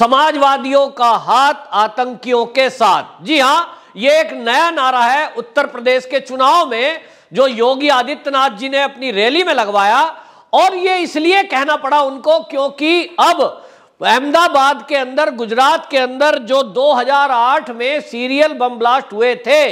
समाजवादियों का हाथ आतंकियों के साथ जी हां यह एक नया नारा है उत्तर प्रदेश के चुनाव में जो योगी आदित्यनाथ जी ने अपनी रैली में लगवाया और यह इसलिए कहना पड़ा उनको क्योंकि अब अहमदाबाद के अंदर गुजरात के अंदर जो 2008 में सीरियल बम ब्लास्ट हुए थे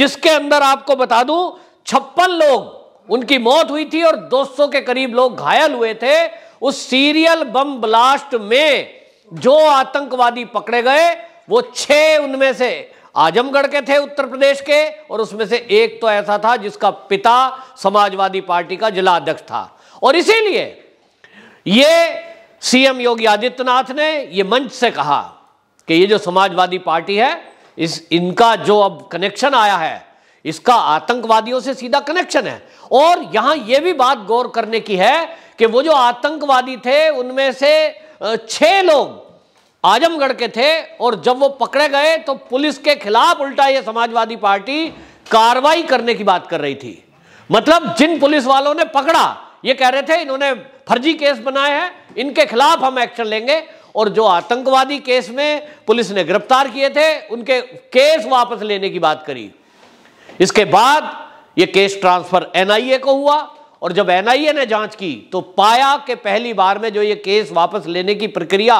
जिसके अंदर आपको बता दूं छप्पन लोग उनकी मौत हुई थी और 200 के करीब लोग घायल हुए थे उस सीरियल बम ब्लास्ट में जो आतंकवादी पकड़े गए वो छह उनमें से आजमगढ़ के थे उत्तर प्रदेश के और उसमें से एक तो ऐसा था जिसका पिता समाजवादी पार्टी का जिला अध्यक्ष था और इसीलिए ये सीएम योगी आदित्यनाथ ने ये मंच से कहा कि ये जो समाजवादी पार्टी है इस इनका जो अब कनेक्शन आया है इसका आतंकवादियों से सीधा कनेक्शन है और यहां यह भी बात गौर करने की है कि वो जो आतंकवादी थे उनमें से छह लोग आजमगढ़ के थे और जब वो पकड़े गए तो पुलिस के खिलाफ उल्टा ये समाजवादी पार्टी कार्रवाई करने की बात कर रही थी मतलब जिन पुलिस वालों ने पकड़ा ये कह रहे थे इन्होंने फर्जी केस बनाए हैं इनके खिलाफ हम एक्शन लेंगे और जो आतंकवादी केस में पुलिस ने गिरफ्तार किए थे उनके केस वापस लेने की बात करी इसके बाद ये केस ट्रांसफर एनआईए को हुआ और जब एनआईए ने जांच की तो पाया कि पहली बार में जो ये केस वापस लेने की प्रक्रिया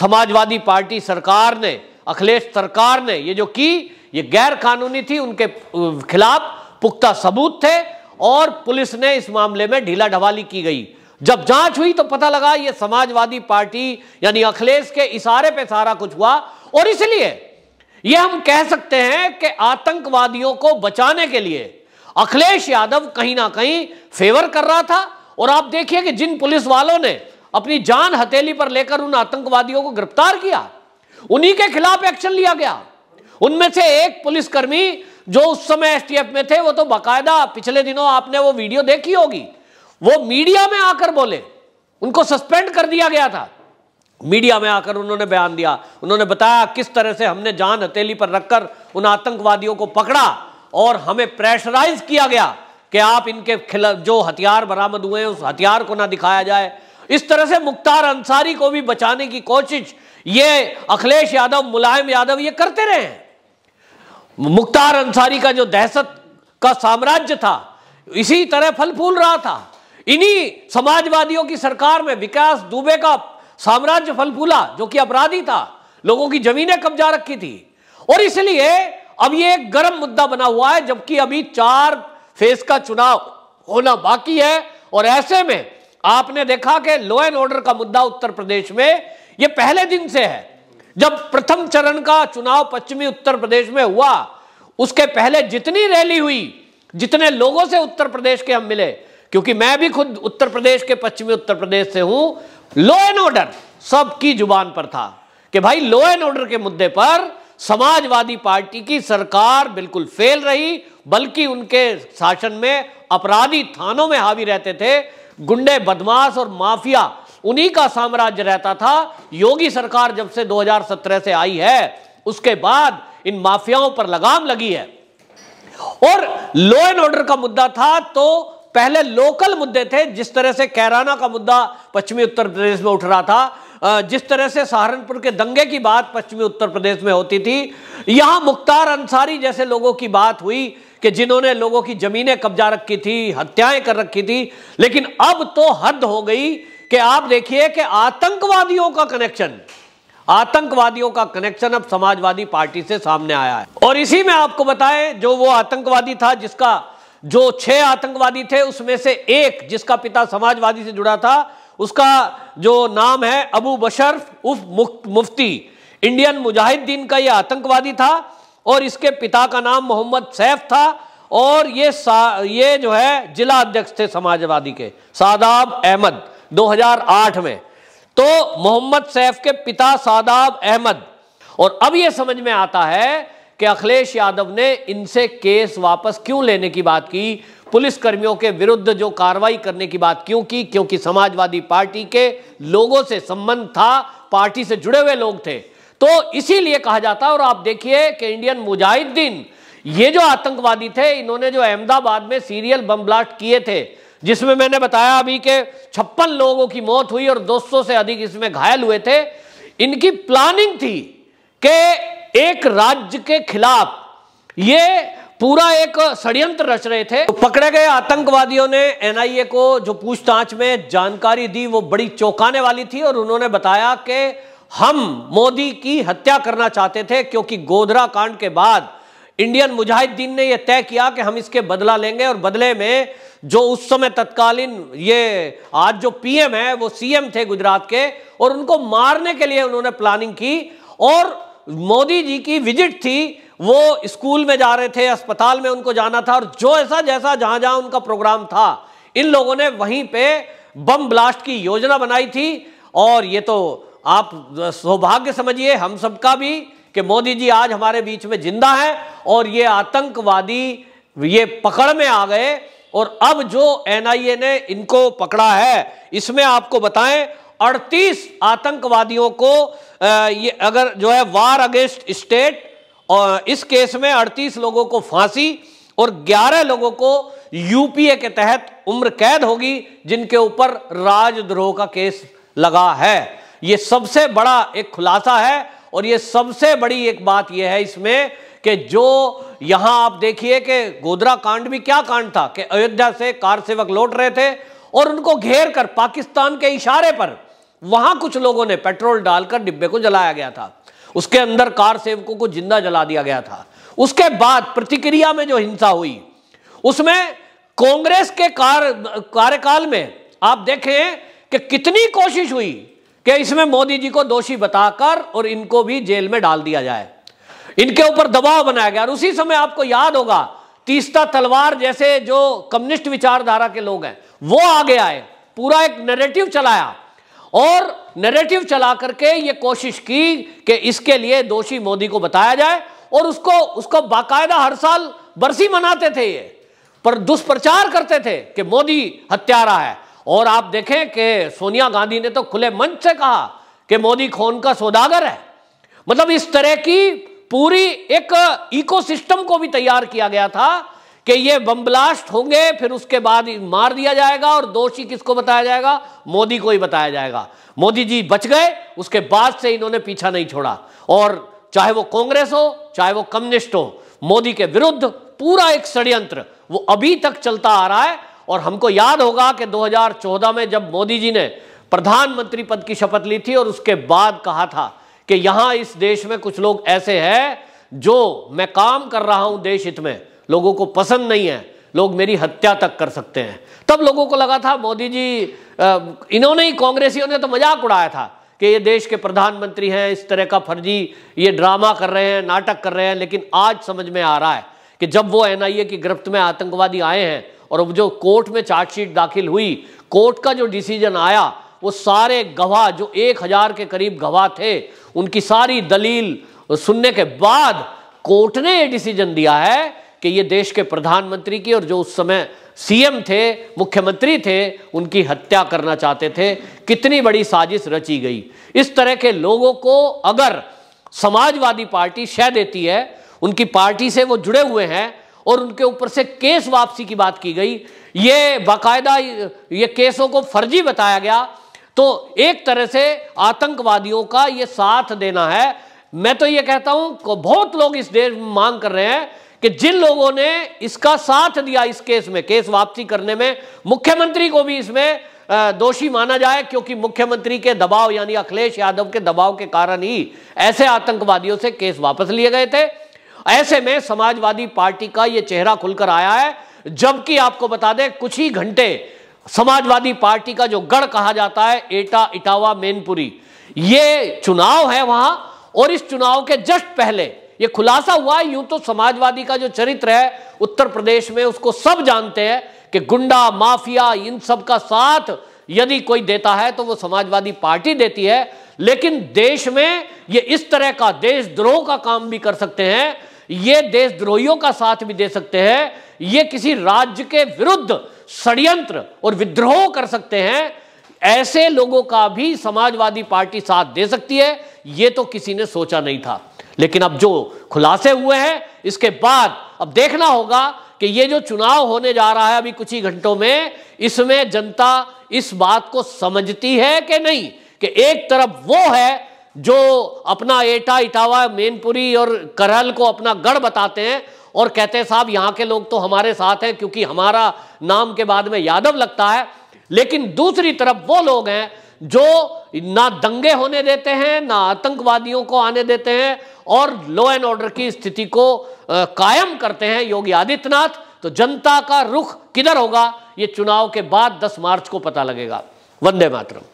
समाजवादी पार्टी सरकार ने अखिलेश सरकार ने ये जो की ये गैर कानूनी थी उनके खिलाफ पुख्ता सबूत थे और पुलिस ने इस मामले में ढीला ढवाली की गई जब जांच हुई तो पता लगा ये समाजवादी पार्टी यानी अखिलेश के इशारे पे सारा कुछ हुआ और इसलिए ये हम कह सकते हैं कि आतंकवादियों को बचाने के लिए अखिलेश यादव कहीं ना कहीं फेवर कर रहा था और आप देखिए कि जिन पुलिस वालों ने अपनी जान हथेली पर लेकर उन आतंकवादियों को गिरफ्तार किया उन्हीं के खिलाफ एक्शन लिया गया उनमें से एक पुलिसकर्मी जो उस समय एसटीएफ में थे वो तो बाकायदा पिछले दिनों आपने वो वीडियो देखी होगी वो मीडिया में आकर बोले उनको सस्पेंड कर दिया गया था मीडिया में आकर उन्होंने बयान दिया उन्होंने बताया किस तरह से हमने जान हथेली पर रखकर उन आतंकवादियों को पकड़ा और हमें प्रेशराइज किया गया कि आप इनके खिलाफ जो हथियार बरामद हुए हैं उस हथियार को ना दिखाया जाए इस तरह से मुख्तार अंसारी को भी बचाने की कोशिश ये अखिलेश यादव मुलायम यादव ये करते रहे मुख्तार अंसारी का जो दहशत का साम्राज्य था इसी तरह फल फूल रहा था इन्हीं समाजवादियों की सरकार में विकास दुबे का साम्राज्य फल फूला जो कि अपराधी था लोगों की जमीनें कब्जा रखी थी और इसलिए अब ये एक गर्म मुद्दा बना हुआ है जबकि अभी चार फेज का चुनाव होना बाकी है और ऐसे में आपने देखा कि लॉ एंड ऑर्डर का मुद्दा उत्तर प्रदेश में यह पहले दिन से है जब प्रथम चरण का चुनाव पश्चिमी उत्तर प्रदेश में हुआ उसके पहले जितनी रैली हुई जितने लोगों से उत्तर प्रदेश के हम मिले क्योंकि मैं भी खुद उत्तर प्रदेश के पश्चिमी उत्तर प्रदेश से हूं लॉ एंड ऑर्डर सबकी जुबान पर था कि भाई लॉ एंड ऑर्डर के मुद्दे पर समाजवादी पार्टी की सरकार बिल्कुल फेल रही बल्कि उनके शासन में अपराधी थानों में हावी रहते थे गुंडे बदमाश और माफिया उन्हीं का साम्राज्य रहता था योगी सरकार जब से 2017 से आई है उसके बाद इन माफियाओं पर लगाम लगी है और लॉ एंड ऑर्डर का मुद्दा था तो पहले लोकल मुद्दे थे जिस तरह से कैराना का मुद्दा पश्चिमी उत्तर प्रदेश में उठ रहा था जिस तरह से सहारनपुर के दंगे की बात पश्चिमी उत्तर प्रदेश में होती थी यहां मुख्तार अंसारी जैसे लोगों की बात हुई कि जिन्होंने लोगों की जमीनें कब्जा रखी थी हत्याएं कर रखी थी लेकिन अब तो हद हो गई कि आप देखिए कि आतंकवादियों का कनेक्शन आतंकवादियों का कनेक्शन अब समाजवादी पार्टी से सामने आया है और इसी में आपको बताएं जो वो आतंकवादी था जिसका जो छह आतंकवादी थे उसमें से एक जिसका पिता समाजवादी से जुड़ा था उसका जो नाम है अबू बशरफ उफ मुफ्ती इंडियन मुजाहिदीन का यह आतंकवादी था और इसके पिता का नाम मोहम्मद सैफ था और ये ये जो है जिला अध्यक्ष थे समाजवादी के सादाब अहमद 2008 में तो मोहम्मद सैफ के पिता सादाब अहमद और अब ये समझ में आता है कि अखिलेश यादव ने इनसे केस वापस क्यों लेने की बात की पुलिसकर्मियों के विरुद्ध जो कार्रवाई करने की बात क्यों की क्योंकि समाजवादी पार्टी के लोगों से संबंध था पार्टी से जुड़े हुए लोग थे तो इसीलिए कहा जाता है और आप देखिए कि इंडियन मुजाहिदीन ये जो आतंकवादी थे इन्होंने जो अहमदाबाद में सीरियल बम ब्लास्ट किए थे जिसमें मैंने बताया अभी के छप्पन लोगों की मौत हुई और 200 से अधिक इसमें घायल हुए थे इनकी प्लानिंग थी कि एक राज्य के खिलाफ ये पूरा एक षड्यंत्र रच रहे थे तो पकड़े गए आतंकवादियों ने एनआईए को जो पूछताछ में जानकारी दी वो बड़ी चौंकाने वाली थी और उन्होंने बताया कि हम मोदी की हत्या करना चाहते थे क्योंकि गोधरा कांड के बाद इंडियन मुजाहिदीन ने यह तय किया कि हम इसके बदला लेंगे और बदले में जो उस समय तत्कालीन ये आज जो पीएम है वो सीएम थे गुजरात के और उनको मारने के लिए उन्होंने प्लानिंग की और मोदी जी की विजिट थी वो स्कूल में जा रहे थे अस्पताल में उनको जाना था और जो ऐसा जैसा जहां जहां उनका प्रोग्राम था इन लोगों ने वहीं पे बम ब्लास्ट की योजना बनाई थी और ये तो आप सौभाग्य समझिए हम सबका भी कि मोदी जी आज हमारे बीच में जिंदा हैं और ये आतंकवादी ये पकड़ में आ गए और अब जो एनआईए ने इनको पकड़ा है इसमें आपको बताएं 38 आतंकवादियों को ये अगर जो है वार अगेंस्ट स्टेट और इस केस में 38 लोगों को फांसी और 11 लोगों को यूपीए के तहत उम्र कैद होगी जिनके ऊपर राजद्रोह का केस लगा है ये सबसे बड़ा एक खुलासा है और ये सबसे बड़ी एक बात यह है इसमें कि जो यहां आप देखिए कि गोदरा कांड भी क्या कांड था कि अयोध्या से कार सेवक लौट रहे थे और उनको घेर कर पाकिस्तान के इशारे पर वहां कुछ लोगों ने पेट्रोल डालकर डिब्बे को जलाया गया था उसके अंदर कार सेवकों को जिंदा जला दिया गया था उसके बाद प्रतिक्रिया में जो हिंसा हुई उसमें कांग्रेस के कार कार्यकाल में आप देखें कि कितनी कोशिश हुई कि इसमें मोदी जी को दोषी बताकर और इनको भी जेल में डाल दिया जाए इनके ऊपर दबाव बनाया गया और उसी समय आपको याद होगा तीस्ता तलवार जैसे जो कम्युनिस्ट विचारधारा के लोग हैं वो आगे आए पूरा एक नरेटिव चलाया और नरेटिव चला करके ये कोशिश की कि इसके लिए दोषी मोदी को बताया जाए और उसको उसको बाकायदा हर साल बरसी मनाते थे ये पर दुष्प्रचार करते थे कि मोदी हत्यारा है और आप देखें कि सोनिया गांधी ने तो खुले मंच से कहा कि मोदी खून का सौदागर है मतलब इस तरह की पूरी एक इकोसिस्टम को भी तैयार किया गया था कि ये बम ब्लास्ट होंगे फिर उसके बाद मार दिया जाएगा और दोषी किसको बताया जाएगा मोदी को ही बताया जाएगा मोदी जी बच गए उसके बाद से इन्होंने पीछा नहीं छोड़ा और चाहे वो कांग्रेस हो चाहे वो कम्युनिस्ट हो मोदी के विरुद्ध पूरा एक षड्यंत्र वो अभी तक चलता आ रहा है और हमको याद होगा कि 2014 में जब मोदी जी ने प्रधानमंत्री पद की शपथ ली थी और उसके बाद कहा था कि यहां इस देश में कुछ लोग ऐसे हैं जो मैं काम कर रहा हूं देश हित में लोगों को पसंद नहीं है लोग मेरी हत्या तक कर सकते हैं तब लोगों को लगा था मोदी जी इन्होंने ही कांग्रेसियों ने तो मजाक उड़ाया था कि ये देश के प्रधानमंत्री हैं इस तरह का फर्जी ये ड्रामा कर रहे हैं नाटक कर रहे हैं लेकिन आज समझ में आ रहा है कि जब वो एनआईए की गिरफ्त में आतंकवादी आए हैं और अब जो कोर्ट में चार्जशीट दाखिल हुई कोर्ट का जो डिसीजन आया वो सारे गवाह जो एक हजार के करीब गवाह थे उनकी सारी दलील सुनने के बाद कोर्ट ने ये डिसीजन दिया है कि ये देश के प्रधानमंत्री की और जो उस समय सीएम थे मुख्यमंत्री थे उनकी हत्या करना चाहते थे कितनी बड़ी साजिश रची गई इस तरह के लोगों को अगर समाजवादी पार्टी शह देती है उनकी पार्टी से वो जुड़े हुए हैं और उनके ऊपर से केस वापसी की बात की गई ये बाकायदा ये केसों को फर्जी बताया गया तो एक तरह से आतंकवादियों का ये साथ देना है मैं तो ये कहता हूं बहुत लोग इस देश में मांग कर रहे हैं कि जिन लोगों ने इसका साथ दिया इस केस में केस वापसी करने में मुख्यमंत्री को भी इसमें दोषी माना जाए क्योंकि मुख्यमंत्री के दबाव यानी अखिलेश यादव के दबाव के कारण ही ऐसे आतंकवादियों से केस वापस लिए गए थे ऐसे में समाजवादी पार्टी का यह चेहरा खुलकर आया है जबकि आपको बता दें कुछ ही घंटे समाजवादी पार्टी का जो गढ़ कहा जाता है एटा इटावा मेनपुरी ये चुनाव है वहां और इस चुनाव के जस्ट पहले ये खुलासा हुआ यूं तो समाजवादी का जो चरित्र है उत्तर प्रदेश में उसको सब जानते हैं कि गुंडा माफिया इन सब का साथ यदि कोई देता है तो वो समाजवादी पार्टी देती है लेकिन देश में ये इस तरह का देशद्रोह का काम भी कर सकते हैं ये देशद्रोहियों का साथ भी दे सकते हैं ये किसी राज्य के विरुद्ध षड्यंत्र और विद्रोह कर सकते हैं ऐसे लोगों का भी समाजवादी पार्टी साथ दे सकती है ये तो किसी ने सोचा नहीं था लेकिन अब जो खुलासे हुए हैं इसके बाद अब देखना होगा कि ये जो चुनाव होने जा रहा है अभी कुछ ही घंटों में इसमें जनता इस बात को समझती है कि नहीं कि एक तरफ वो है जो अपना एटा इटावा मेनपुरी और करहल को अपना गढ़ बताते हैं और कहते हैं साहब यहाँ के लोग तो हमारे साथ हैं क्योंकि हमारा नाम के बाद में यादव लगता है लेकिन दूसरी तरफ वो लोग हैं जो ना दंगे होने देते हैं ना आतंकवादियों को आने देते हैं और लॉ एंड ऑर्डर की स्थिति को कायम करते हैं योगी आदित्यनाथ तो जनता का रुख किधर होगा ये चुनाव के बाद 10 मार्च को पता लगेगा वंदे मातरम